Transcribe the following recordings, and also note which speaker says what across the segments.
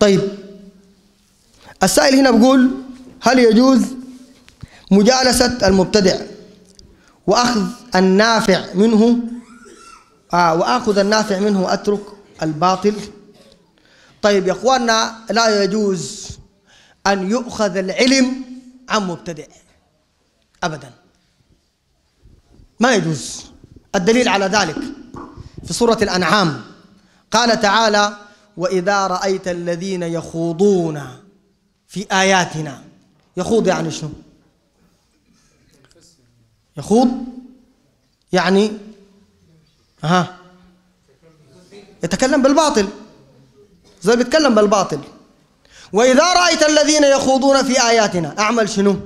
Speaker 1: طيب السائل هنا بيقول هل يجوز مجالسة المبتدع وأخذ النافع منه آه وآخذ النافع منه وأترك الباطل طيب يا إخواننا لا يجوز أن يؤخذ العلم عن مبتدع أبدا ما يجوز الدليل على ذلك في سورة الأنعام قال تعالى وإذا رأيت الذين يخوضون في آياتنا يخوض يعني شنو يخوض يعني ها يتكلم بالباطل زي بيتكلم بالباطل وإذا رأيت الذين يخوضون في آياتنا أعمل شنو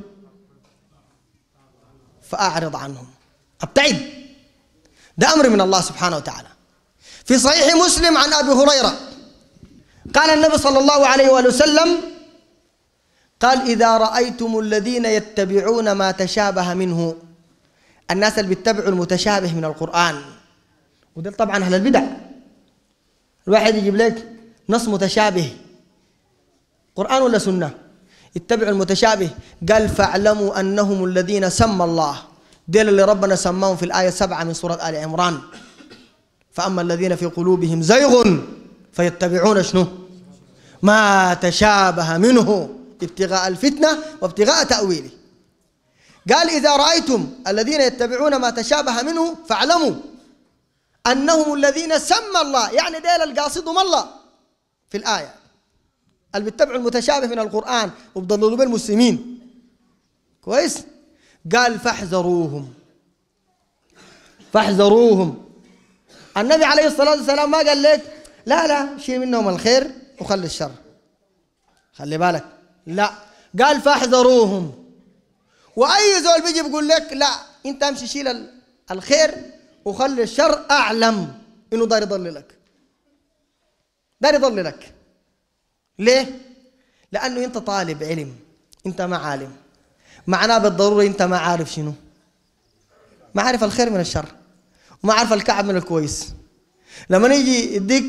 Speaker 1: فأعرض عنهم أبتعد ده أمر من الله سبحانه وتعالى في صحيح مسلم عن أبي هريرة قال النبي صلى الله عليه وآله وسلم قال إذا رأيتم الذين يتبعون ما تشابه منه الناس اللي بيتبعوا المتشابه من القرآن وده طبعا أهل البدع الواحد يجيب لك نص متشابه قرآن ولا سنة يتبعوا المتشابه قال فاعلموا أنهم الذين سمى الله ديل اللي ربنا سماهم في الآية سبعة من سورة آل عمران فأما الذين في قلوبهم زيغ فيتبعون شنو ما تشابه منه ابتغاء الفتنة وابتغاء تأويله قال إذا رأيتم الذين يتبعون ما تشابه منه فاعلموا أنهم الذين سمى الله يعني ديل ما الله في الآية اللي بيتبعوا المتشابه من القرآن وبضللوا بالمسلمين المسلمين كويس قال فاحذروهم فاحذروهم النبي عليه الصلاة والسلام ما قال لك لا لا شيل منهم الخير وخلي الشر خلي بالك لا قال فاحذروهم واي زول بيجي بيقول لك لا انت امشي شيل الخير وخلي الشر اعلم انه داري يضللك داري يضللك ليه؟ لانه انت طالب علم انت ما عالم معناه بالضروره انت ما عارف شنو ما عارف الخير من الشر وما عارف الكعب من الكويس لما يجي يديك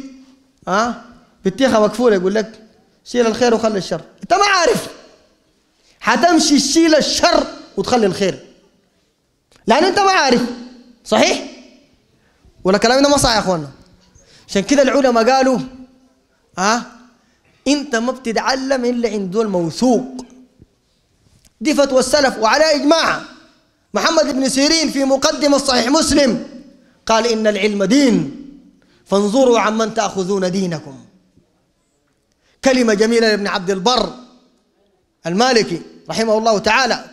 Speaker 1: ها بطيخه مكفوله يقول لك شيل الخير وخلي الشر انت ما عارف حتمشي تشيل الشر وتخلي الخير لان انت ما عارف صحيح ولا كلامنا ما صح يا اخوانا عشان كده العلماء قالوا ها أه؟ انت ما بتتعلم الا عند دول موثوق دي فتوى السلف وعلى اجماع محمد بن سيرين في مقدمه صحيح مسلم قال ان العلم دين فانظروا عمن تأخذون دينكم كلمة جميلة لابن عبد البر المالكي رحمه الله تعالى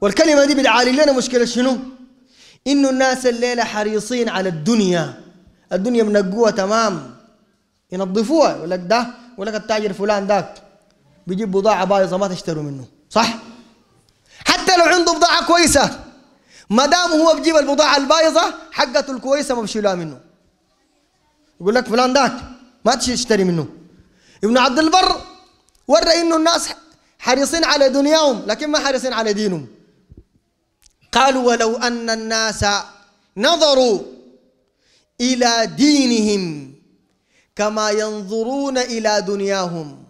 Speaker 1: والكلمة دي بتعالج لنا مشكلة شنو؟ إنه الناس الليلة حريصين على الدنيا الدنيا منقوها تمام ينظفوها يقول لك ده يقول لك التاجر فلان ذاك بيجيب بضاعة بايظة ما تشتروا منه صح؟ حتى لو عنده بضاعة كويسة ما دام هو بجيب البضاعة البايظة حقته الكويسة ما بشيلها منه يقول لك فلان ذاك ما تشتري منه ابن عبد البر ورى انه الناس حريصين على دنياهم لكن ما حريصين على دينهم قالوا ولو ان الناس نظروا الى دينهم كما ينظرون الى دنياهم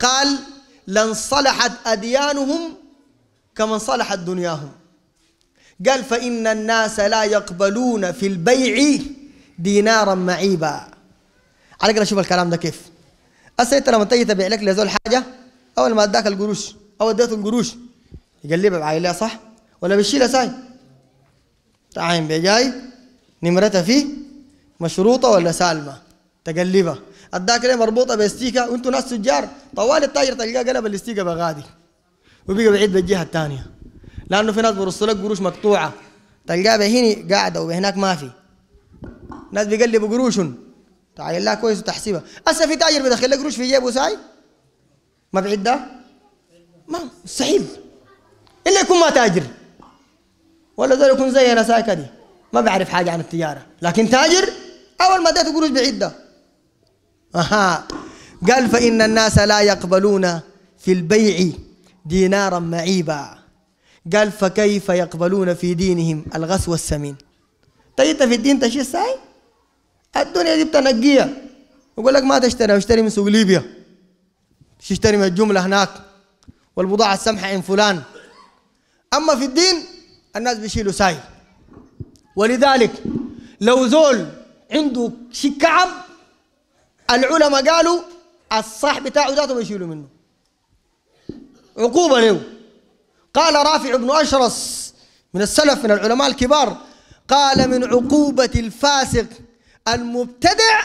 Speaker 1: قال لانصلحت اديانهم كما انصلحت دنياهم قال فإن الناس لا يقبلون في البيع دينارا معيبا على كده شوف الكلام ده كيف أسيت لما تيجي تبيع لك لزول حاجه اول ما اداك القروش او اديته القروش يقلبها بعائلها صح ولا بيشيلها ساي تعاين بيجاي نمرتها فيه مشروطه ولا سالمه تقلبها اداك ليه مربوطه باستيكه وانتوا ناس تجار طوال التاجر تلقاه قلب الستيكة بغادي وبيقى بعيد بالجهه الثانيه لانه في ناس برصوا لك قروش مقطوعه تلقاه بهني قاعده وبهناك ما في ناس بيقلبوا قروشهم تعال لا كويس وتحسبها هسه في تاجر بيدخل لك قروش في جيبه ساي ما بعيد ما مستحيل الا يكون ما تاجر ولا ذا يكون زي انا ساي دي ما بعرف حاجه عن التجاره لكن تاجر اول ما اديته قروش بعيد اها قال فان الناس لا يقبلون في البيع دينارا معيبا قال فكيف يقبلون في دينهم الغسو السمين طيب انت في الدين تشيل ساي الدنيا دي بتنقيها يقول لك ما تشتري اشتري من سوق ليبيا تشتري من الجمله هناك والبضاعه السمحه عند فلان اما في الدين الناس بيشيلوا ساي ولذلك لو زول عنده شي كعب العلماء قالوا الصح بتاعه ذاته بيشيلوا منه عقوبه له قال رافع بن أشرس من السلف من العلماء الكبار قال من عقوبة الفاسق المبتدع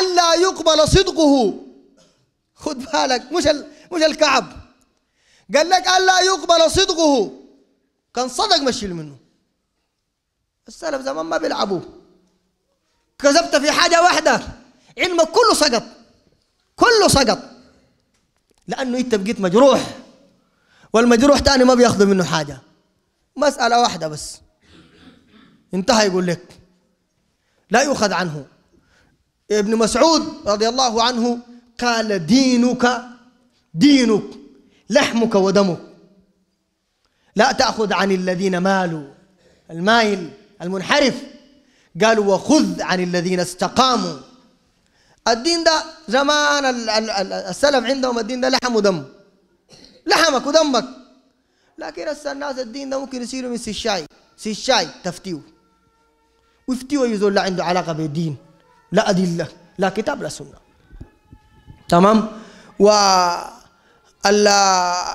Speaker 1: ألا يقبل صدقه خذ بالك مش مش الكعب قال لك ألا يقبل صدقه كان صدق مشيل منه السلف زمان ما بيلعبوا كذبت في حاجة واحدة علمك كله سقط كله سقط لأنه أنت بقيت مجروح والمجروح تاني ما بياخذوا منه حاجة مسألة واحدة بس انتهى يقول لك لا يؤخذ عنه ابن مسعود رضي الله عنه قال دينك دينك لحمك ودمك لا تأخذ عن الذين مالوا المائل المنحرف قالوا وخذ عن الذين استقاموا الدين ده زمان السلف عندهم الدين ده لحم ودم لحمك ودمك لكن هسه الناس الدين ده ممكن يصيروا من سيشاي سيشاي تفتيو ويفتيو اي زول لا عنده علاقه بالدين لا ادله لا كتاب لا سنه تمام و ال...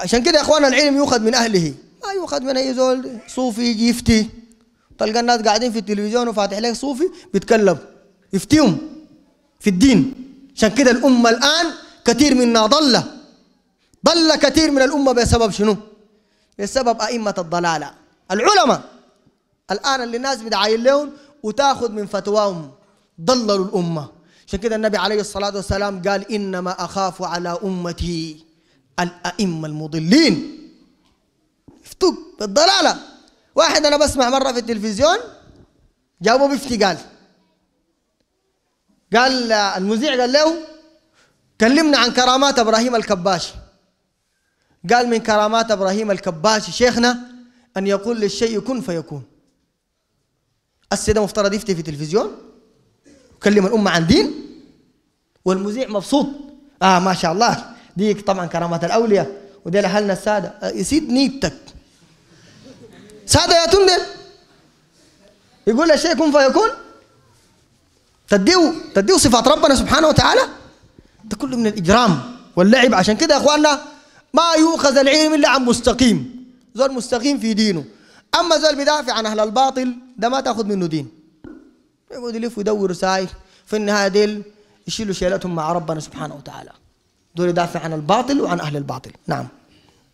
Speaker 1: عشان كده يا اخوانا العلم يؤخذ من اهله ما يؤخذ من اي زول صوفي يجي يفتي تلقى الناس قاعدين في التلفزيون وفاتح لك صوفي بيتكلم يفتيهم في الدين عشان كده الامه الان كثير منا ضله ضل كثير من الأمة بسبب شنو؟ بسبب أئمة الضلالة العلماء الآن اللي الناس بدعاين لهم وتاخذ من فتواهم ضللوا الأمة عشان كده النبي عليه الصلاة والسلام قال إنما أخاف على أمتي الأئمة المضلين افتوك بالضلالة واحد أنا بسمع مرة في التلفزيون جابوا بفتي قال قال المذيع قال له كلمنا عن كرامات إبراهيم الكباشي قال من كرامات ابراهيم الكباشي شيخنا ان يقول للشيء كن فيكون السيده مفترض يفتي في تلفزيون يكلم الامه عن دين والمذيع مبسوط اه ما شاء الله ديك طبعا كرامات الاولياء ودي اهلنا الساده آه، يسيد نيتك ساده يا تندل يقول الشيء كن فيكون تديه تديه صفات ربنا سبحانه وتعالى ده كله من الاجرام واللعب عشان كده يا اخواننا ما يؤخذ العلم إلا عن مستقيم زول مستقيم في دينه أما زول بيدافع عن أهل الباطل ده ما تأخذ منه دين يقعد يلف ويدور رسائل في النهاية ديل يشيلوا شيلتهم مع ربنا سبحانه وتعالى دول يدافع عن الباطل وعن أهل الباطل نعم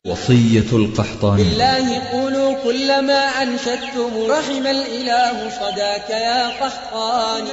Speaker 1: وصية القحطاني بالله قولوا كلما أنشدتم رحم الإله صداك يا قحطاني